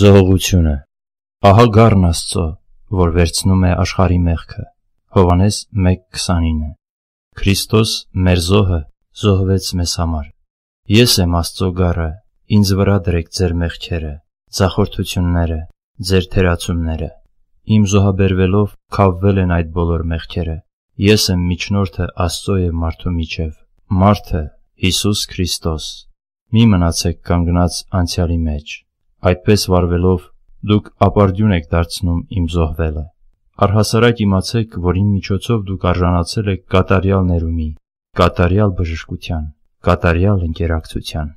Զողությունը։ Ահա գառն Աստծո, որ վերցնում է աշխարհի մեղքը։ Հովանես 1:29։ Քրիստոս մեր զոհը զոհվեց մեզ համար։ Ես եմ Աստծո գառը, ինձ վրա դրեք ձեր մեղքերը, ցախորթությունները, ձեր թերացումները։ Իմ զոհաբերվելով քավվել են այդ բոլոր մեղքերը։ Ես եմ միջնորդը Աստծո եւ մարդու միջև։ Մարդը Հիսուս Քրիստոս։ Մի մնացեք կանգնած անցյալի մեջ։ Այդպես վարվելով դուք ապարդյուն եք դարձնում իմ զոհվելը։ Առհասարակ իմացեք, որ իմ միջոցով դուք արժանացել եք կատարյալ ներումի, կատարյալ բժշկության, կատարյալ ընկերակցության։